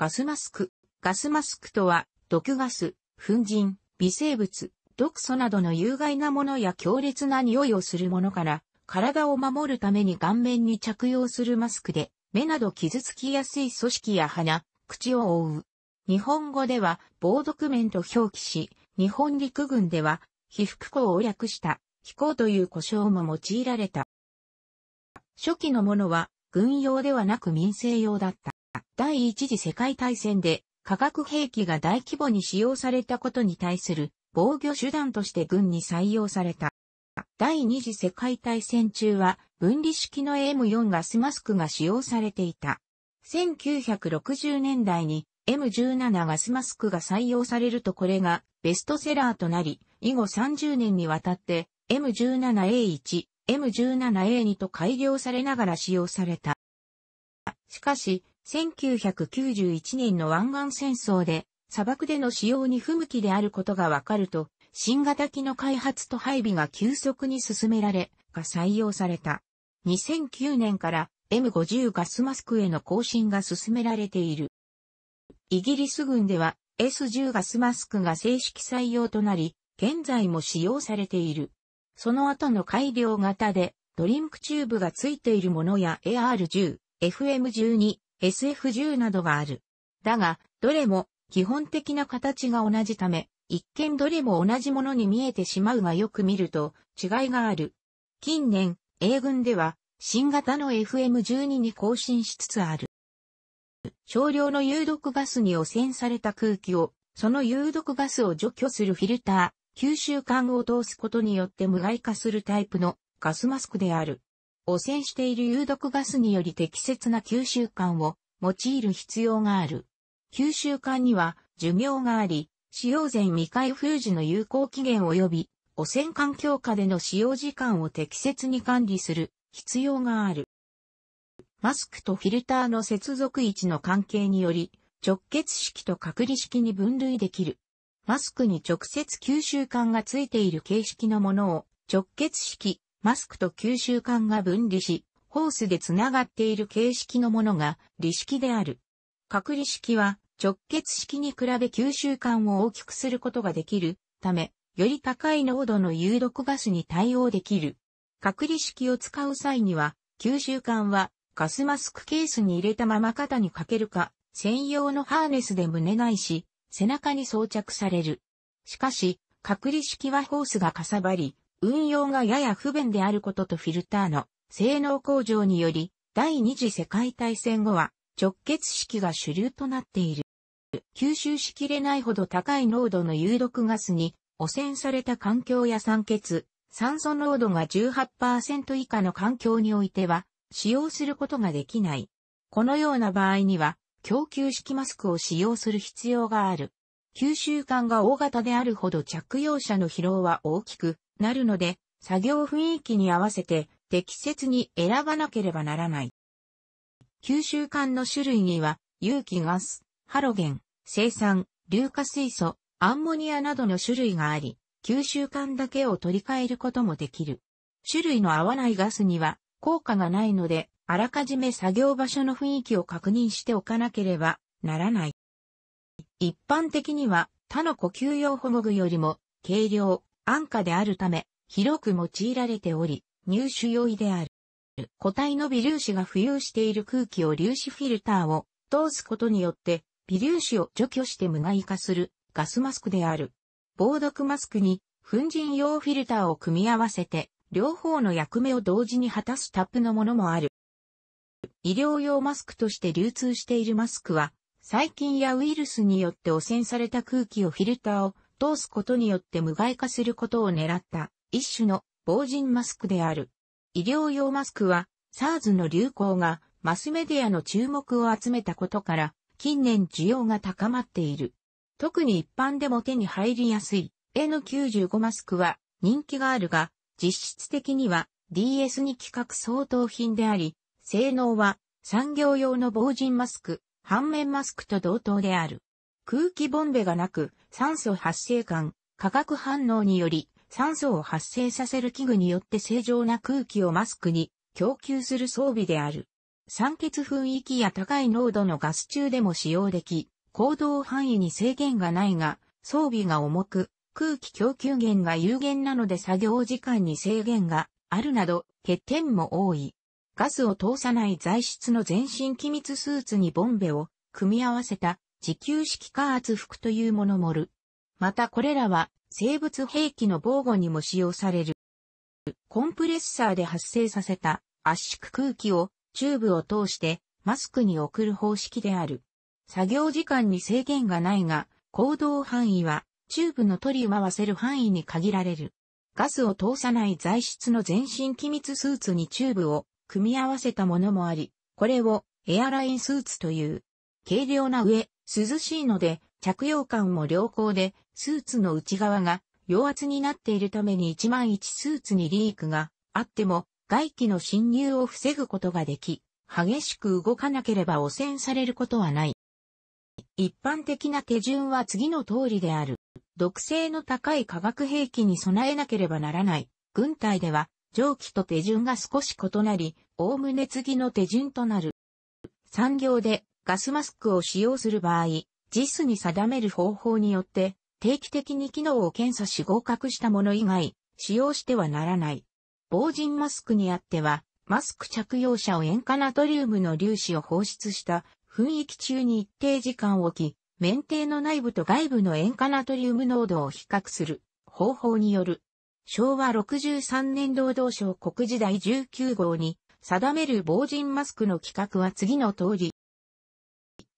ガスマスク。ガスマスクとは、毒ガス、粉塵、微生物、毒素などの有害なものや強烈な匂いをするものから、体を守るために顔面に着用するマスクで、目など傷つきやすい組織や鼻、口を覆う。日本語では、防毒面と表記し、日本陸軍では、被服庫を略した、飛行という呼称も用いられた。初期のものは、軍用ではなく民生用だった。第一次世界大戦で化学兵器が大規模に使用されたことに対する防御手段として軍に採用された。第二次世界大戦中は分離式の M4 ガスマスクが使用されていた。1960年代に M17 ガスマスクが採用されるとこれがベストセラーとなり、以後30年にわたって M17A1、M17A2 と改良されながら使用された。しかし、1991年の湾岸戦争で砂漠での使用に不向きであることがわかると、新型機の開発と配備が急速に進められ、が採用された。2009年から M50 ガスマスクへの更新が進められている。イギリス軍では S10 ガスマスクが正式採用となり、現在も使用されている。その後の改良型で、ドリンクチューブが付いているものや AR10、FM12、SF10 などがある。だが、どれも基本的な形が同じため、一見どれも同じものに見えてしまうがよく見ると違いがある。近年、英軍では新型の FM12 に更新しつつある。少量の有毒ガスに汚染された空気を、その有毒ガスを除去するフィルター、吸収管を通すことによって無害化するタイプのガスマスクである。汚染している有毒ガスにより適切な吸収管を用いる必要がある。吸収管には寿命があり、使用前未開封時の有効期限及び汚染環境下での使用時間を適切に管理する必要がある。マスクとフィルターの接続位置の関係により、直結式と隔離式に分類できる。マスクに直接吸収管がついている形式のものを直結式、マスクと吸収管が分離し、ホースで繋がっている形式のものが、離式である。隔離式は、直結式に比べ吸収管を大きくすることができるため、より高い濃度の有毒ガスに対応できる。隔離式を使う際には、吸収管はガスマスクケースに入れたまま肩にかけるか、専用のハーネスで胸ないし、背中に装着される。しかし、隔離式はホースがかさばり、運用がやや不便であることとフィルターの性能向上により、第二次世界大戦後は直結式が主流となっている。吸収しきれないほど高い濃度の有毒ガスに汚染された環境や酸欠、酸素濃度が18%以下の環境においては使用することができない。このような場合には供給式マスクを使用する必要がある。吸収感が大型であるほど着用者の疲労は大きく、なるので、作業雰囲気に合わせて適切に選ばなければならない。吸収管の種類には、有機ガス、ハロゲン、生産、硫化水素、アンモニアなどの種類があり、吸収管だけを取り替えることもできる。種類の合わないガスには効果がないので、あらかじめ作業場所の雰囲気を確認しておかなければならない。一般的には他の呼吸用保護具よりも軽量、安価であるため、広く用いられており、入手容易である。固体の微粒子が浮遊している空気を粒子フィルターを通すことによって、微粒子を除去して無害化するガスマスクである。防毒マスクに粉塵用フィルターを組み合わせて、両方の役目を同時に果たすタップのものもある。医療用マスクとして流通しているマスクは、細菌やウイルスによって汚染された空気をフィルターを通すことによって無害化することを狙った一種の防塵マスクである。医療用マスクは SARS の流行がマスメディアの注目を集めたことから近年需要が高まっている。特に一般でも手に入りやすい N95 マスクは人気があるが実質的には DS2 規格相当品であり、性能は産業用の防塵マスク、反面マスクと同等である。空気ボンベがなく、酸素発生管、化学反応により、酸素を発生させる器具によって正常な空気をマスクに供給する装備である。酸欠雰囲気や高い濃度のガス中でも使用でき、行動範囲に制限がないが、装備が重く、空気供給源が有限なので作業時間に制限があるなど、欠点も多い。ガスを通さない材質の全身機密スーツにボンベを組み合わせた自給式加圧服というものもる。またこれらは生物兵器の防護にも使用される。コンプレッサーで発生させた圧縮空気をチューブを通してマスクに送る方式である。作業時間に制限がないが、行動範囲はチューブの取り回せる範囲に限られる。ガスを通さない材質の全身機密スーツにチューブを組み合わせたものもあり、これをエアラインスーツという。軽量な上、涼しいので、着用感も良好で、スーツの内側が陽圧になっているために1万1スーツにリークがあっても、外気の侵入を防ぐことができ、激しく動かなければ汚染されることはない。一般的な手順は次の通りである。毒性の高い化学兵器に備えなければならない。軍隊では、蒸気と手順が少し異なり、おおむね次の手順となる。産業でガスマスクを使用する場合、JIS に定める方法によって、定期的に機能を検査し合格したもの以外、使用してはならない。防塵マスクにあっては、マスク着用者を塩化ナトリウムの粒子を放出した噴気中に一定時間置き、免停の内部と外部の塩化ナトリウム濃度を比較する方法による。昭和63年労働省国時代19号に定める防塵マスクの規格は次の通り、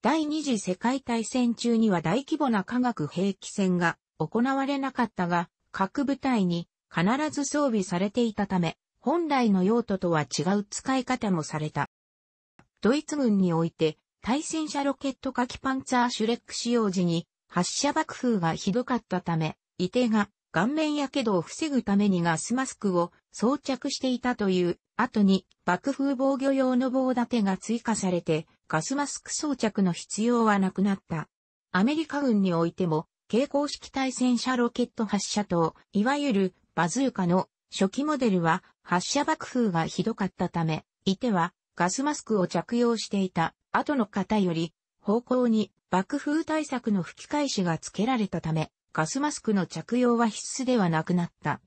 第二次世界大戦中には大規模な化学兵器戦が行われなかったが、各部隊に必ず装備されていたため、本来の用途とは違う使い方もされた。ドイツ軍において、対戦車ロケット火器パンツァーシュレック使用時に発射爆風がひどかったため、伊手が顔面やけどを防ぐためにガスマスクを装着していたという後に爆風防御用の棒立てが追加されてガスマスク装着の必要はなくなった。アメリカ軍においても、蛍光式対戦車ロケット発射塔、いわゆるバズーカの初期モデルは発射爆風がひどかったため、いてはガスマスクを着用していた後の方より方向に爆風対策の吹き返しが付けられたため、ガスマスクの着用は必須ではなくなった。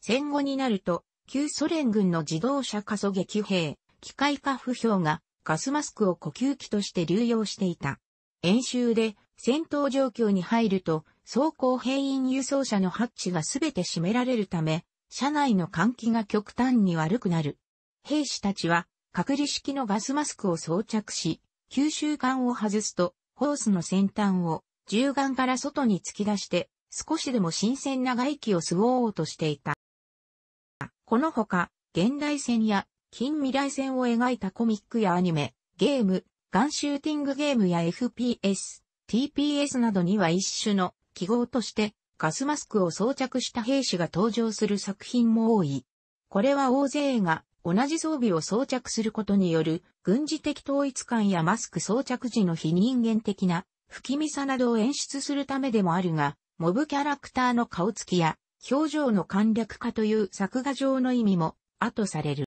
戦後になると、旧ソ連軍の自動車加速撃兵、機械化不評がガスマスクを呼吸器として流用していた。演習で戦闘状況に入ると、装甲兵員輸送車のハッチがすべて閉められるため、車内の換気が極端に悪くなる。兵士たちは隔離式のガスマスクを装着し、吸収管を外すと、ホースの先端を銃眼から外に突き出して、少しでも新鮮な外気を吸おうとしていた。このほか、現代戦や近未来戦を描いたコミックやアニメ、ゲーム、ガンシューティングゲームや FPS、TPS などには一種の記号としてガスマスクを装着した兵士が登場する作品も多い。これは大勢が同じ装備を装着することによる軍事的統一感やマスク装着時の非人間的な不気味さなどを演出するためでもあるが、モブキャラクターの顔つきや表情の簡略化という作画上の意味も後される。